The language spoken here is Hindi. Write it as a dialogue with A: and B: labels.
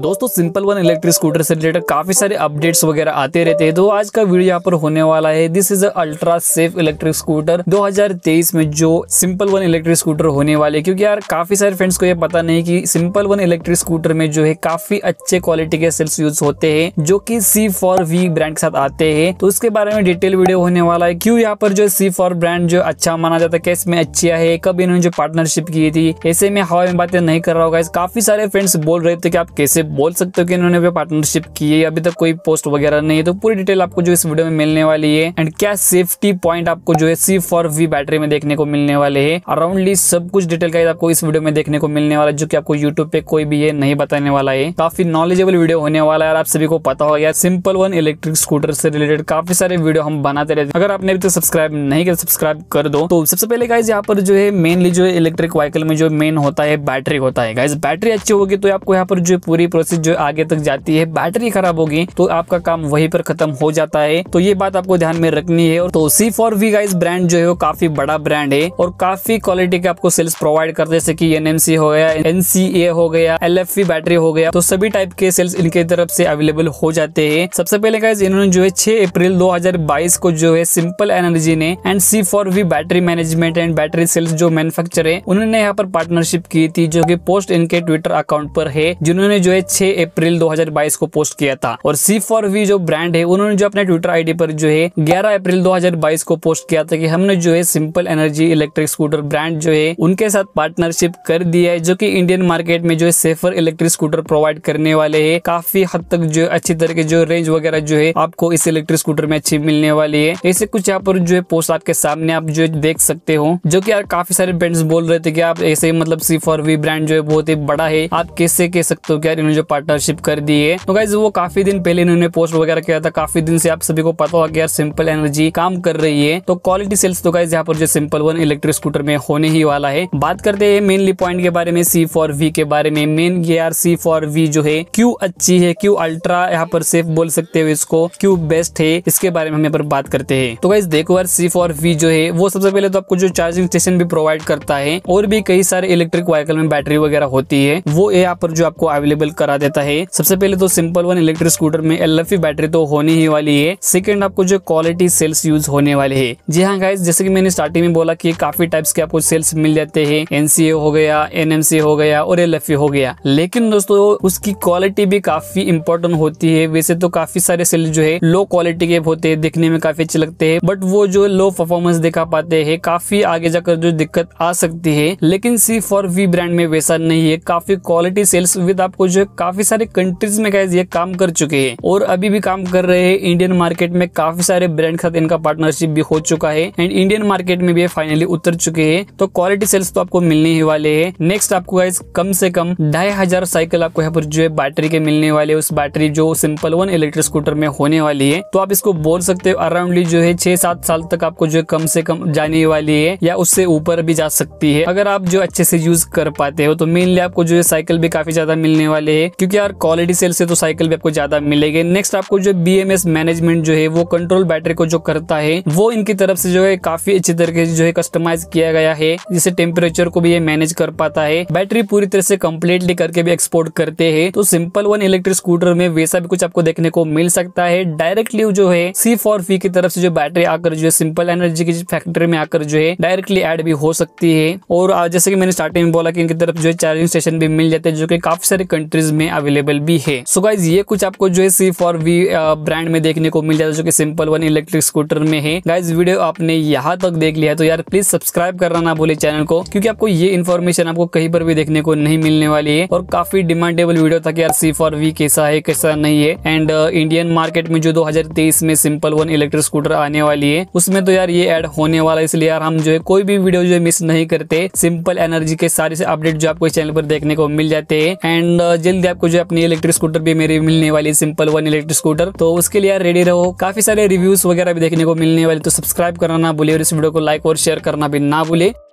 A: दोस्तों सिंपल वन इलेक्ट्रिक स्कूटर से रिलेटेड काफी सारे अपडेट्स वगैरह आते रहते हैं तो आज का वीडियो यहाँ पर होने वाला है this is ultra safe electric scooter 2023 में जो सिंपल वन इलेक्ट्रिक स्कूटर होने वाले है क्योंकि यार काफी सारे फ्रेंड्स को ये पता नहीं कि सिंपल वन इलेक्ट्रिक स्कूटर में जो है काफी अच्छे क्वालिटी के सेल्स यूज होते हैं जो की सी फॉर वी ब्रांड के साथ आते हैं तो उसके बारे में डिटेल वीडियो होने वाला है क्यूँ यहाँ पर जो सी फॉर ब्रांड जो अच्छा माना जाता है कैसे में अच्छी है कब इन्होंने जो पार्टनरशिप की थी ऐसे में हवा में बातें नहीं कर रहा होगा काफी सारे फ्रेंड्स बोल रहे थे कि आप कैसे से बोल सकते हो कि इन्होंने पार्टनरशिप की है अभी तक कोई पोस्ट वगैरह नहीं है तो पूरी डिटेल आपको जो इस वीडियो में मिलने वाली है एंड क्या सेफ्टी पॉइंट आपको जो है सी फॉर वी बैटरी में देखने को मिलने वाले है अराउंडली सब कुछ डिटेल का आपको इस वीडियो में देखने को मिलने वाला जो की आपको यूट्यूब पे कोई भी ये नहीं बताने वाला है काफी नॉलेजेबल वीडियो होने वाला है आप सभी को पता हो गया सिंपल वन इलेक्ट्रिक स्कूटर से रिलेटेड काफी सारे वीडियो हम बनाते रहते हैं अगर आपने अभी तक सब्सक्राइब नहीं किया सब्सक्राइब कर दो तो सबसे पहले गाइज यहाँ पर जो है मेनली जो है इलेक्ट्रिक व्हीकल में जो मेन होता है बैटरी होता है गाइज बैटरी अच्छी होगी तो आपको यहाँ पर जो पूरी प्रोसेस जो आगे तक जाती है बैटरी खराब होगी तो आपका काम वही पर खत्म हो जाता है तो ये बात आपको ध्यान में रखनी है तो C four V guys brand जो है वो काफी बड़ा ब्रांड है और काफी क्वालिटी के आपको सेल्स प्रोवाइड करते जैसे की एन हो गया एन हो गया एल बैटरी हो गया तो सभी टाइप के सेल्स इनके तरफ से अवेलेबल हो जाते हैं सबसे पहले गाइज इन्होंने जो है छह अप्रैल दो को जो है सिंपल एनर्जी ने and C four V battery management and battery cells जो मैन्युफैक्चर है उन्होंने यहाँ पर पार्टनरशिप की थी जो कि पोस्ट इनके ट्विटर अकाउंट पर है जिन्होंने जो है 6 अप्रैल 2022 को पोस्ट किया था और सी फॉर वी जो ब्रांड है उन्होंने जो अपने ट्विटर आईडी पर जो है 11 अप्रैल 2022 को पोस्ट किया था कि हमने जो है Simple Energy electric scooter brand जो है उनके साथ पार्टनरशिप कर दिया है जो की इंडियन मार्केट में जो है सेफर इलेक्ट्रिक स्कूटर प्रोवाइड करने वाले है काफी हद तक जो अच्छी तरह के जो रेंज वगैरह जो है आपको इस इलेक्ट्रिक स्कूटर में अच्छी मिलने वाली है ऐसे कुछ यहाँ पर जो है पोस्ट आपके सामने आप जो देख सकते हो जो की यार काफी सारे ब्रांड्स बोल रहे थे कि आप ऐसे मतलब सी फॉर वी ब्रांड जो है बहुत ही बड़ा है आप कैसे कह सकते हो कि यार इन्होंने जो पार्टनरशिप कर दी है तो गाइज वो काफी दिन पहले इन्होंने पोस्ट वगैरह किया था काफी दिन से आप सभी को पता होगा यार सिंपल एनर्जी काम कर रही है तो क्वालिटी सेल्स तो गाइज यहाँ पर जो सिंपल वन इलेक्ट्रिक स्कूटर में होने ही वाला है बात करते हैं मेनली पॉइंट के बारे में सी फॉर वी के बारे में मेन यार सी फॉर वी जो है क्यू अच्छी है क्यू अल्ट्रा यहाँ पर सेफ बोल सकते हो इसको क्यू बेस्ट है इसके बारे में हम यहाँ पर बात करते हैं तो गाइज देखो यार सी फॉर वी जो है वो सबसे पहले तो आपको जो चार्जिंग स्टेशन भी प्रोवाइड करता है और भी कई सारे इलेक्ट्रिक व्हीकल में बैटरी वगैरह होती है वो यहाँ पर जो आपको अवेलेबल करा देता है सबसे पहले तो सिंपल वन इलेक्ट्रिक स्कूटर में एल बैटरी तो होने ही वाली है सेकेंड आपको जो क्वालिटी सेल्स यूज होने वाले है जी हाँ गाइज जैसे की मैंने स्टार्टिंग में बोला की काफी टाइप्स के आपको सेल्स मिल जाते हैं एनसीए हो गया एनएमसी हो गया और एल हो गया लेकिन दोस्तों उसकी क्वालिटी भी काफी इंपॉर्टेंट होती है वैसे तो काफी सारे सेल्स जो है लो क्वालिटी के होते हैं दिखने में काफी अच्छे लगते हैं बट वो जो लो परफॉर्मेंस दिखा पाते हैं काफी आगे जाकर जो दिक्कत आ सकती है लेकिन सी फॉर वी ब्रांड में वैसा नहीं है काफी क्वालिटी सेल्स विद आपको जो है काफी सारे कंट्रीज में गाइज ये काम कर चुके हैं और अभी भी काम कर रहे हैं इंडियन मार्केट में काफी सारे ब्रांड के साथ इनका पार्टनरशिप भी हो चुका है एंड इंडियन मार्केट में भी फाइनली उतर चुके हैं तो क्वालिटी सेल्स तो आपको मिलने ही वाले है नेक्स्ट आपको गाइज कम से कम ढाई हजार साइकिल आपको यहाँ पर जो है बैटरी के मिलने वाले उस बैटरी जो सिंपल वन इलेक्ट्रिक स्कूटर में होने वाली है तो आप इसको बोल सकते हो अराउंडली जो है छह सात साल तक आपको जो है कम से कम जाने वाली है या उससे ऊपर भी जा सकती है अगर आप जो अच्छे से यूज कर पाते हो तो मेनली आपको जो है साइकिल भी काफी ज्यादा मिलने वाले है क्योंकि यार क्वालिटी सेल से तो साइकिल भी आपको ज्यादा मिलेगी नेक्स्ट आपको जो बी मैनेजमेंट जो है वो कंट्रोल बैटरी को जो करता है वो इनकी तरफ से जो है काफी अच्छी तरीके से जो है कस्टमाइज किया गया है जिससे टेम्परेचर को भी ये मैनेज कर पाता है बैटरी पूरी तरह से कम्प्लीटली करके भी एक्सपोर्ट करते है तो सिंपल वन इलेक्ट्रिक स्कूटर में वैसा भी कुछ आपको देखने को मिल सकता है डायरेक्टली जो है सी फॉर फी की तरफ से जो बैटरी आकर जो है सिंपल एनर्जी की फैक्ट्री में आकर जो है डायरेक्टली एड भी हो सकती है और जैसे कि मैंने स्टार्टिंग में बोला कि इनकी तरफ जो है चार्जिंग स्टेशन भी मिल जाते हैं जो कि काफी सारे कंट्रीज वेरियंट में अवेलेबल भी है सो so गाइज ये कुछ आपको जो है सी फॉर वी ब्रांड में देखने को मिल जाता है जो कि सिंपल वन इलेक्ट्रिक स्कूटर में है गाइज वीडियो आपने यहाँ तक देख लिया है तो यार प्लीज सब्सक्राइब करना ना बोले चैनल को क्योंकि आपको ये इन्फॉर्मेशन आपको कहीं पर भी देखने को नहीं मिलने वाली है और काफी डिमांडेबल वीडियो था कि यार सी फॉर वी कैसा है कैसा नहीं है एंड इंडियन मार्केट में जो दो में सिंपल वन इलेक्ट्रिक स्कूटर आने वाली है उसमें तो यार ये एड होने वाला है इसलिए यार हम जो है कोई भी वीडियो जो है मिस नहीं करते सिंपल एनर्जी के सारे से अपडेट जो आपको इस चैनल पर देखने को मिल जाते हैं एंड जल्दी आपको जो अपनी इलेक्ट्रिक स्कूटर भी मेरी मिलने वाली सिंपल वन इलेक्ट्रिक स्कूटर तो उसके लिए रेडी रहो काफी सारे रिव्यूज वगैरह भी देखने को मिलने वाले तो सब्सक्राइब करना ना भूले और इस वीडियो को लाइक और शेयर करना भी ना भूले